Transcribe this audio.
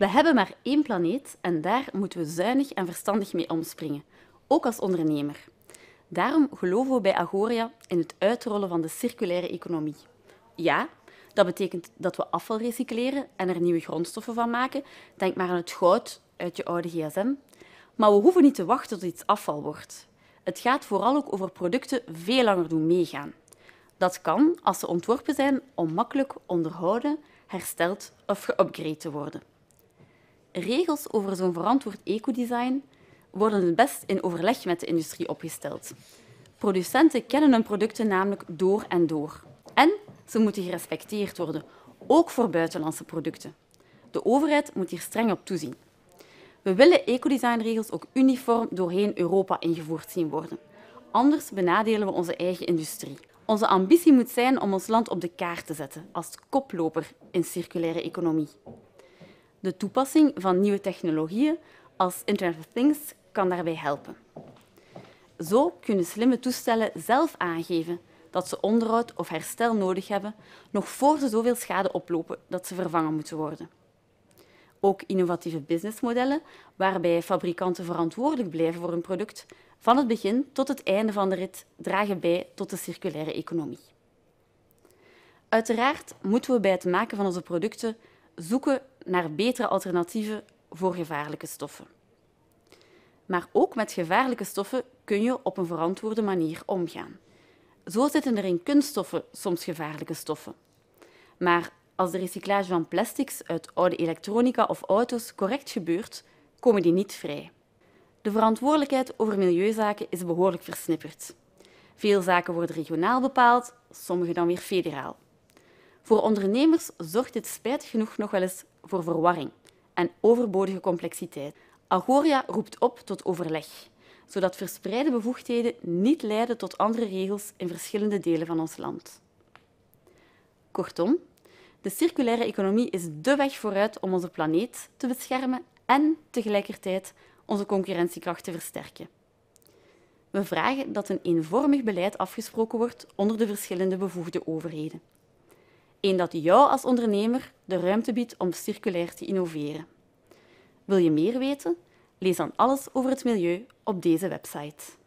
We hebben maar één planeet en daar moeten we zuinig en verstandig mee omspringen, ook als ondernemer. Daarom geloven we bij Agoria in het uitrollen van de circulaire economie. Ja, dat betekent dat we afval recycleren en er nieuwe grondstoffen van maken. Denk maar aan het goud uit je oude gsm. Maar we hoeven niet te wachten tot iets afval wordt. Het gaat vooral ook over producten veel langer doen meegaan. Dat kan als ze ontworpen zijn om makkelijk onderhouden, hersteld of geupgrade te worden. Regels over zo'n verantwoord ecodesign worden het best in overleg met de industrie opgesteld. Producenten kennen hun producten namelijk door en door. En ze moeten gerespecteerd worden, ook voor buitenlandse producten. De overheid moet hier streng op toezien. We willen ecodesignregels ook uniform doorheen Europa ingevoerd zien worden. Anders benadelen we onze eigen industrie. Onze ambitie moet zijn om ons land op de kaart te zetten als koploper in circulaire economie. De toepassing van nieuwe technologieën als Internet of Things kan daarbij helpen. Zo kunnen slimme toestellen zelf aangeven dat ze onderhoud of herstel nodig hebben, nog voor ze zoveel schade oplopen dat ze vervangen moeten worden. Ook innovatieve businessmodellen, waarbij fabrikanten verantwoordelijk blijven voor hun product, van het begin tot het einde van de rit dragen bij tot de circulaire economie. Uiteraard moeten we bij het maken van onze producten zoeken naar betere alternatieven voor gevaarlijke stoffen. Maar ook met gevaarlijke stoffen kun je op een verantwoorde manier omgaan. Zo zitten er in kunststoffen soms gevaarlijke stoffen. Maar als de recyclage van plastics uit oude elektronica of auto's correct gebeurt, komen die niet vrij. De verantwoordelijkheid over milieuzaken is behoorlijk versnipperd. Veel zaken worden regionaal bepaald, sommige dan weer federaal. Voor ondernemers zorgt dit spijtig genoeg nog wel eens voor verwarring en overbodige complexiteit. Agoria roept op tot overleg, zodat verspreide bevoegdheden niet leiden tot andere regels in verschillende delen van ons land. Kortom, de circulaire economie is dé weg vooruit om onze planeet te beschermen en tegelijkertijd onze concurrentiekracht te versterken. We vragen dat een eenvormig beleid afgesproken wordt onder de verschillende bevoegde overheden. Een dat jou als ondernemer de ruimte biedt om circulair te innoveren. Wil je meer weten? Lees dan alles over het milieu op deze website.